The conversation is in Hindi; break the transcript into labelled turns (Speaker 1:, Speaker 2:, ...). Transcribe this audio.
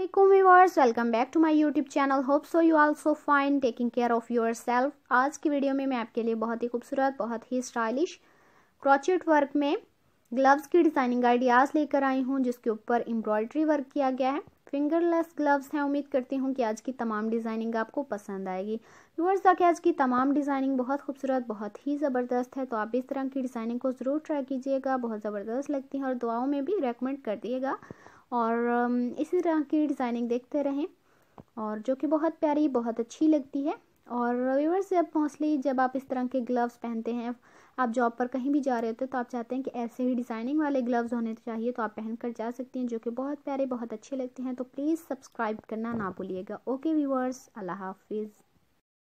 Speaker 1: Assalamualaikum viewers welcome back to my YouTube channel hope so you also fine taking care of yourself आज की वीडियो में मैं आपके लिए बहुत ही खूबसूरत बहुत ही स्टाइलिश क्रॉचेट वर्क में ग्लव्स की डिज़ाइनिंग आइडियाज़ लेकर आई हूँ जिसके ऊपर एम्ब्रॉयड्री वर्क किया गया है फिंगरलेस ग्लव्स हैं उम्मीद करती हूँ कि आज की तमाम डिज़ाइनिंग आपको पसंद आएगी व्यूअर्स तक आज की तमाम डिज़ाइनिंग बहुत खूबसूरत बहुत ही ज़बरदस्त है तो आप इस तरह की डिज़ाइनिंग को ज़रूर ट्राई कीजिएगा बहुत ज़बरदस्त लगती है और दुआओं में भी रेकमेंड कर दिएगा और इसी तरह की डिज़ाइनिंग देखते रहें और जो कि बहुत प्यारी बहुत अच्छी लगती है और से अब मोस्टली जब आप इस तरह के ग्लव्स पहनते हैं आप जॉब पर कहीं भी जा रहे होते हैं तो आप चाहते हैं कि ऐसे ही डिज़ाइनिंग वाले ग्लव्स होने चाहिए तो आप पहन कर जा सकती हैं जो कि बहुत प्यारे बहुत अच्छे लगते हैं तो प्लीज़ सब्सक्राइब करना ना भूलिएगा ओके व्यूवर्स अल्लाह हाफिज़